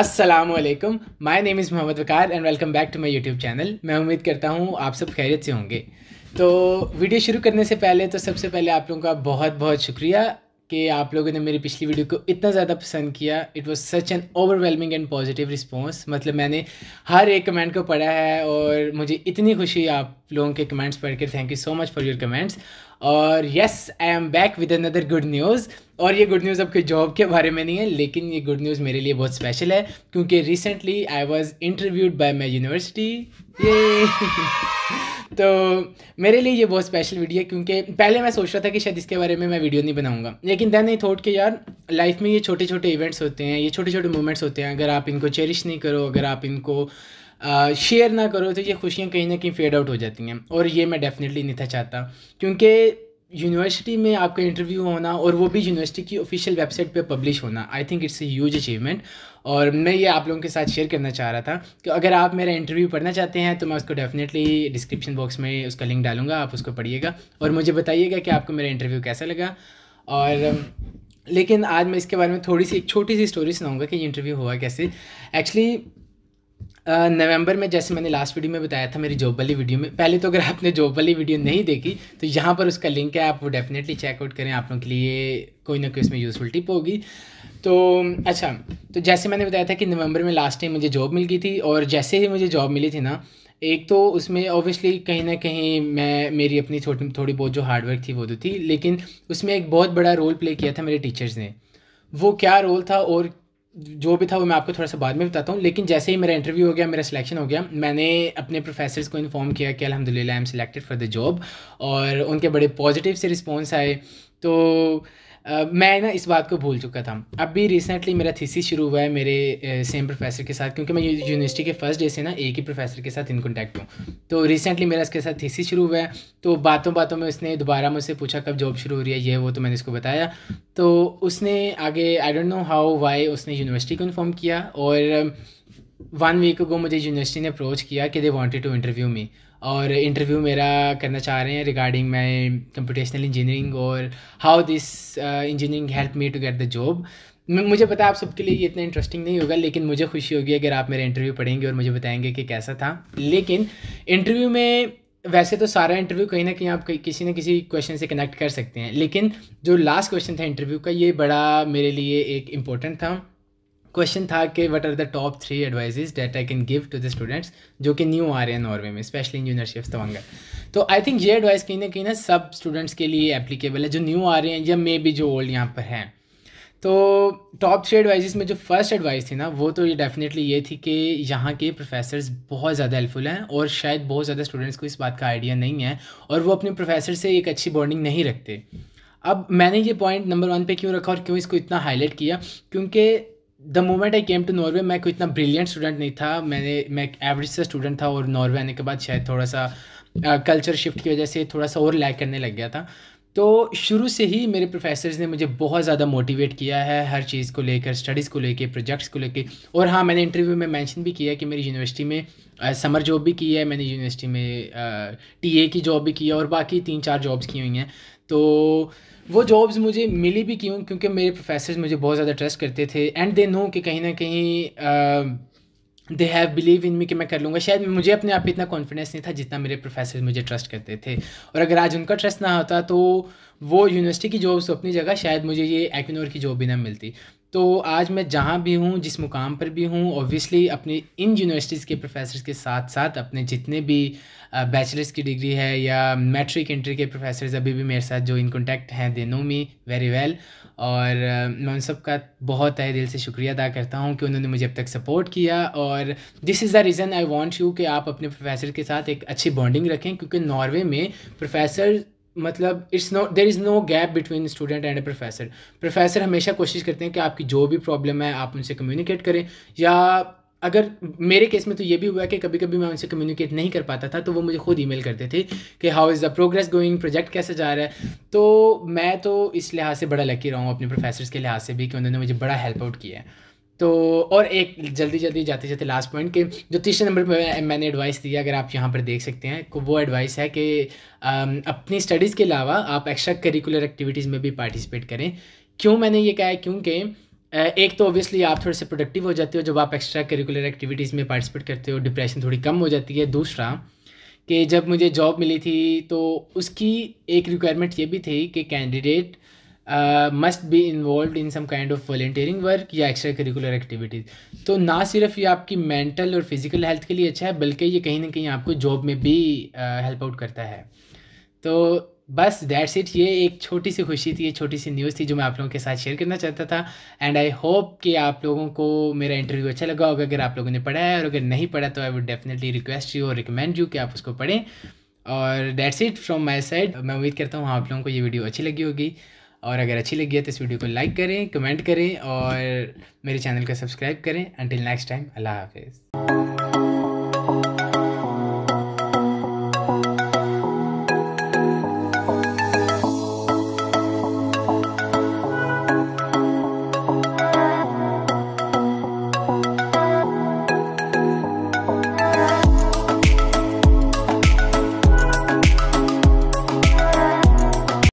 Aslam my name is Mohammed Waqar and welcome back to my YouTube channel मैं उम्मीद करता हूँ आप सब खैरियत से होंगे तो वीडियो शुरू करने से पहले तो सबसे पहले आप लोगों का बहुत बहुत शुक्रिया कि आप लोगों ने मेरी पिछली वीडियो को इतना ज़्यादा पसंद किया it was such an overwhelming and positive response मतलब मैंने हर एक कमेंट को पढ़ा है और मुझे इतनी खुशी आप लोगों के कमेंट्स पढ़ के thank you so much for your comments और yes I am back with another good news और ये गुड न्यूज़ आपके जॉब के बारे में नहीं है लेकिन ये गुड न्यूज़ मेरे लिए बहुत स्पेशल है क्योंकि recently I was interviewed by my university ये तो मेरे लिए ये बहुत स्पेशल वीडियो है क्योंकि पहले मैं सोच रहा था कि शायद इसके बारे में मैं वीडियो नहीं बनाऊंगा लेकिन देन आई थॉट कि यार लाइफ में ये छोटे छोटे इवेंट्स होते हैं ये छोटे छोटे मोमेंट्स होते हैं अगर आप इनको चेरिश नहीं करो अगर आप इनको शेयर ना करो तो ये खुशियाँ कहीं ना कहीं फेड आउट हो जाती हैं और ये मैं डेफिनेटली नहीं था चाहता क्योंकि यूनिवर्सिटी में आपका इंटरव्यू होना और वो भी यूनिवर्सिटी की ऑफिशियल वेबसाइट पे पब्लिश होना I think it's a huge achievement और मैं ये आप लोगों के साथ शेयर करना चाह रहा था कि अगर आप मेरा इंटरव्यू पढ़ना चाहते हैं तो मैं उसको डेफिनेटली डिस्क्रिप्शन बॉक्स में उसका लिंक डालूंगा आप उसको पढ़िएगा और मुझे बताइएगा कि आपको मेरा इंटरव्यू कैसा लगा और um, लेकिन आज मैं इसके बारे में थोड़ी सी एक छोटी सी स्टोरी सुनाऊंगा कि ये इंटरव्यू हुआ कैसे एक्चुअली नवंबर में जैसे मैंने लास्ट वीडियो में बताया था मेरी जॉब वाली वीडियो में पहले तो अगर आपने जॉब वाली वीडियो नहीं देखी तो यहाँ पर उसका लिंक है आप वो डेफिनेटली चेकआउट करें आप लोगों के लिए कोई ना कोई उसमें यूज़फुल टिप होगी तो अच्छा तो जैसे मैंने बताया था कि नवंबर में लास्ट टाइम मुझे जॉब मिल गई थी और जैसे ही मुझे जॉब मिली थी ना एक तो उसमें ऑब्वियसली कहीं ना कहीं मैं मेरी अपनी छोटी थोड़ी बहुत जो हार्डवर्क थी वो तो थी लेकिन उसमें एक बहुत बड़ा रोल प्ले किया था मेरे टीचर्स ने वो क्या रोल था और जो भी था वो मैं आपको थोड़ा सा बाद में बताता हूँ लेकिन जैसे ही मेरा इंटरव्यू हो गया मेरा सिलेक्शन हो गया मैंने अपने प्रोफेसर्स को इन्फॉर्म किया कि अलहमदिल्ला I am selected for the job और उनके बड़े पॉजिटिव से रिस्पॉन्स आए तो मैं ना इस बात को भूल चुका था अभी रिसेंटली मेरा थीसिस शुरू हुआ है मेरे सेम प्रोफेसर के साथ क्योंकि मैं यूनिवर्सिटी के फर्स्ट डे से ना एक ही प्रोफेसर के साथ इन कॉन्टैक्ट हूँ तो रिसेंटली मेरा इसके साथ थीसिस शुरू हुआ है तो बातों बातों में उसने दोबारा मुझसे पूछा कब जॉब शुरू हो रही है ये वो तो मैंने इसको बताया तो उसने आगे I don't know how why उसने यूनिवर्सिटी को इन्फॉर्म किया और वन वीक को मुझे यूनिवर्सिटी ने अप्रोच किया कि they wanted to interview me और इंटरव्यू मेरा करना चाह रहे हैं रिगार्डिंग माई कंप्यूटेशनल इंजीनियरिंग और how this engineering help me to get the job मुझे पता आप सबके लिए ये इतना इंटरेस्टिंग नहीं होगा लेकिन मुझे खुशी होगी अगर आप मेरा इंटरव्यू पढ़ेंगे और मुझे बताएंगे कि कैसा था लेकिन इंटरव्यू में वैसे तो सारा इंटरव्यू कहीं ना कहीं आप किसी न किसी क्वेश्चन से कनेक्ट कर सकते हैं लेकिन जो लास्ट क्वेश्चन था इंटरव्यू का ये बड़ा मेरे लिए एक इम्पोर्टेंट था क्वेश्चन था कि what are the top three advices that I can give to the students जो कि न्यू आ रहे हैं नॉर्वे में स्पेशली यूनिवर्सिटी ऑफ तवंगा तो आई थिंक तो ये एडवाइस कहीं ना कहीं ना सब स्टूडेंट्स के लिए एप्लीकेबल है जो न्यू आ रहे हैं या मे बी जो ओल्ड यहाँ पर हैं तो टॉप थ्री एडवाइजेस में जो फर्स्ट एडवाइस थी ना वो तो ये डेफिनेटली ये थी कि यहाँ के प्रोफेसर्स बहुत ज़्यादा हेल्पफुल हैं और शायद बहुत ज़्यादा स्टूडेंट्स को इस बात का आइडिया नहीं है और वो अपने प्रोफेसर से एक अच्छी बॉन्डिंग नहीं रखते अब मैंने ये पॉइंट नंबर वन पे क्यों रखा और क्यों इसको इतना हाईलाइट किया क्योंकि the moment I came to Norway मैं कोई इतना ब्रिलियंट स्टूडेंट नहीं था मैंने मैं एवरेज सा स्टूडेंट था और नॉर्वे आने के बाद शायद थोड़ा सा कल्चर शिफ्ट की वजह से थोड़ा सा और लैक करने लग गया था तो शुरू से ही मेरे प्रोफेसर ने मुझे बहुत ज़्यादा मोटिवेट किया है हर चीज़ को लेकर स्टडीज़ को लेकर प्रोजेक्ट्स को लेकर और हाँ मैंने इंटरव्यू में मेंशन भी किया कि मेरी यूनिवर्सिटी में समर जॉब भी की है मैंने यूनिवर्सिटी में टीए की जॉब भी की है और बाकी तीन चार जॉब्स की हुई हैं तो वो जॉब्स मुझे मिली भी क्यों क्योंकि मेरे प्रोफेसर्स मुझे बहुत ज़्यादा ट्रस्ट करते थे एंड दे नो कि कहीं ना कहीं दे हैव बिलीव इन मी कि मैं कर लूँगा शायद मुझे अपने आप पे इतना कॉन्फिडेंस नहीं था जितना मेरे प्रोफेसर मुझे ट्रस्ट करते थे और अगर आज उनका ट्रस्ट ना होता तो वो यूनिवर्सिटी की जॉब्स तो अपनी जगह शायद मुझे ये एक्नोर की जॉब भी ना मिलती तो आज मैं जहाँ भी हूँ जिस मुकाम पर भी हूँ ओबियसली अपनी इन यूनिवर्सिटीज़ के प्रोफेसर्स के साथ साथ अपने जितने भी बैचलर्स की डिग्री है या मैट्रिक इंटर के प्रोफेसर्स अभी भी मेरे साथ जो इन कॉन्टैक्ट हैं they know me very well और मैं उन सब का बहुत तय दिल से शुक्रिया अदा करता हूँ कि उन्होंने मुझे अब तक सपोर्ट किया और this is the reason I want you कि आप अपने प्रोफेसर के साथ एक अच्छी बॉन्डिंग रखें क्योंकि नॉर्वे में प्रोफेसर मतलब it's no there is no gap between student and professor professor हमेशा कोशिश करते हैं कि आपकी जो भी प्रॉब्लम है आप उनसे कम्युनिकेट करें या अगर मेरे केस में तो ये भी हुआ कि कभी कभी मैं उनसे कम्युनिकेट नहीं कर पाता था तो वो मुझे खुद ईमेल करते थे कि how is the progress going project कैसे जा रहा है तो मैं तो इस लिहाज से बड़ा लकी रहा हूँ अपने प्रोफेसर के लिहाज से भी कि उन्होंने मुझे बड़ा हेल्प आउट किया है तो और एक जल्दी जल्दी जाते जाते लास्ट पॉइंट के जो तीसरे नंबर पर मैंने एडवाइस दी अगर आप यहाँ पर देख सकते हैं तो वो एडवाइस है कि अपनी स्टडीज़ के अलावा आप एक्स्ट्रा करिकुलर एक्टिविटीज़ में भी पार्टिसिपेट करें क्यों मैंने ये कहा है क्योंकि एक तो ऑब्वियसली आप थोड़े से प्रोडक्टिव हो जाते हो जब आप एक्स्ट्रा करिकुलर एक्टिविटीज़ में पार्टिसिपेट करते हो डिप्रेशन थोड़ी कम हो जाती है दूसरा कि जब मुझे जॉब मिली थी तो उसकी एक रिक्वायरमेंट ये भी थी कि candidate must be involve in some kind of volunteering work या एक्स्ट्रा करिकुलर एक्टिविटीज़ तो ना सिर्फ ये आपकी मेंटल और फिज़िकल हेल्थ के लिए अच्छा है बल्कि ये कहीं ना कहीं आपको जॉब में भी हेल्प uh, आउट करता है तो बस दैट्स इट ये एक छोटी सी खुशी थी ये छोटी सी न्यूज़ थी जो मैं आप लोगों के साथ शेयर करना चाहता था एंड आई होप कि आप लोगों को मेरा इंटरव्यू अच्छा लगा होगा अगर आप लोगों ने पढ़ा है और अगर नहीं पढ़ा तो I would definitely request you और रिकमेंड यू कि आप उसको पढ़ें और that's it from my side मैं उम्मीद करता हूँ आप लोगों को ये वीडियो अच्छी लगी होगी और अगर अच्छी लगी है तो इस वीडियो को लाइक करें कमेंट करें और मेरे चैनल को सब्सक्राइब करें अंटिल नेक्स्ट टाइम अल्लाह हाफिज़